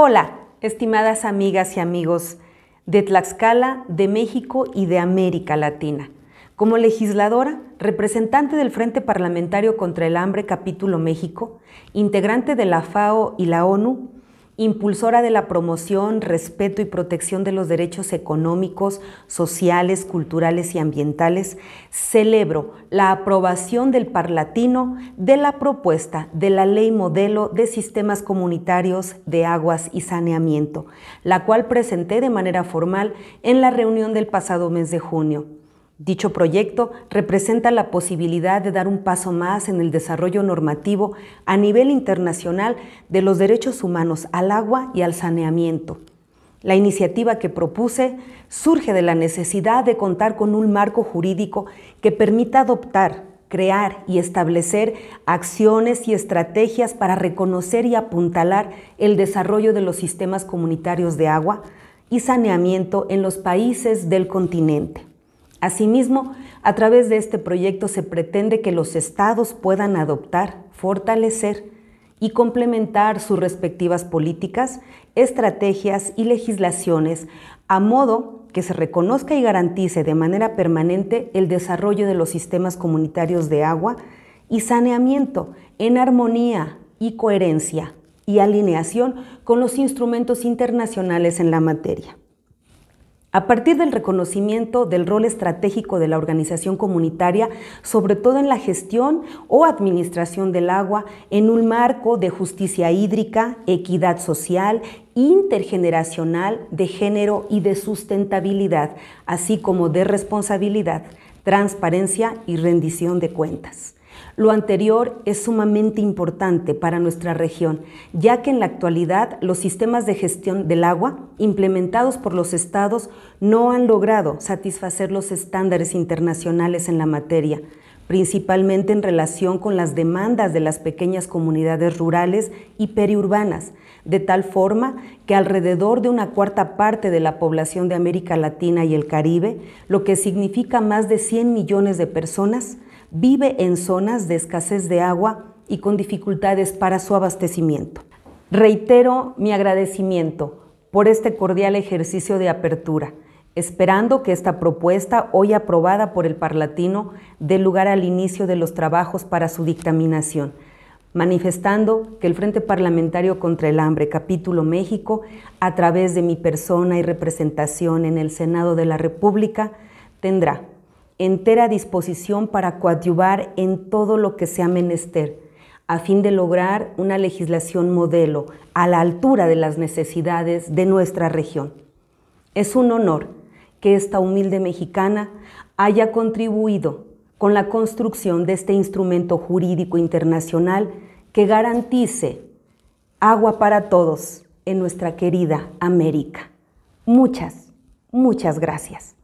Hola, estimadas amigas y amigos de Tlaxcala, de México y de América Latina. Como legisladora, representante del Frente Parlamentario contra el Hambre Capítulo México, integrante de la FAO y la ONU, impulsora de la promoción, respeto y protección de los derechos económicos, sociales, culturales y ambientales, celebro la aprobación del Parlatino de la propuesta de la Ley Modelo de Sistemas Comunitarios de Aguas y Saneamiento, la cual presenté de manera formal en la reunión del pasado mes de junio. Dicho proyecto representa la posibilidad de dar un paso más en el desarrollo normativo a nivel internacional de los derechos humanos al agua y al saneamiento. La iniciativa que propuse surge de la necesidad de contar con un marco jurídico que permita adoptar, crear y establecer acciones y estrategias para reconocer y apuntalar el desarrollo de los sistemas comunitarios de agua y saneamiento en los países del continente. Asimismo, a través de este proyecto se pretende que los estados puedan adoptar, fortalecer y complementar sus respectivas políticas, estrategias y legislaciones a modo que se reconozca y garantice de manera permanente el desarrollo de los sistemas comunitarios de agua y saneamiento en armonía y coherencia y alineación con los instrumentos internacionales en la materia. A partir del reconocimiento del rol estratégico de la organización comunitaria, sobre todo en la gestión o administración del agua, en un marco de justicia hídrica, equidad social, intergeneracional, de género y de sustentabilidad, así como de responsabilidad, transparencia y rendición de cuentas. Lo anterior es sumamente importante para nuestra región, ya que en la actualidad los sistemas de gestión del agua implementados por los estados no han logrado satisfacer los estándares internacionales en la materia, principalmente en relación con las demandas de las pequeñas comunidades rurales y periurbanas, de tal forma que alrededor de una cuarta parte de la población de América Latina y el Caribe, lo que significa más de 100 millones de personas, vive en zonas de escasez de agua y con dificultades para su abastecimiento. Reitero mi agradecimiento por este cordial ejercicio de apertura, esperando que esta propuesta, hoy aprobada por el Parlatino, dé lugar al inicio de los trabajos para su dictaminación, manifestando que el Frente Parlamentario contra el Hambre, capítulo México, a través de mi persona y representación en el Senado de la República, tendrá entera disposición para coadyuvar en todo lo que sea menester, a fin de lograr una legislación modelo a la altura de las necesidades de nuestra región. Es un honor que esta humilde mexicana haya contribuido con la construcción de este instrumento jurídico internacional que garantice agua para todos en nuestra querida América. Muchas, muchas gracias.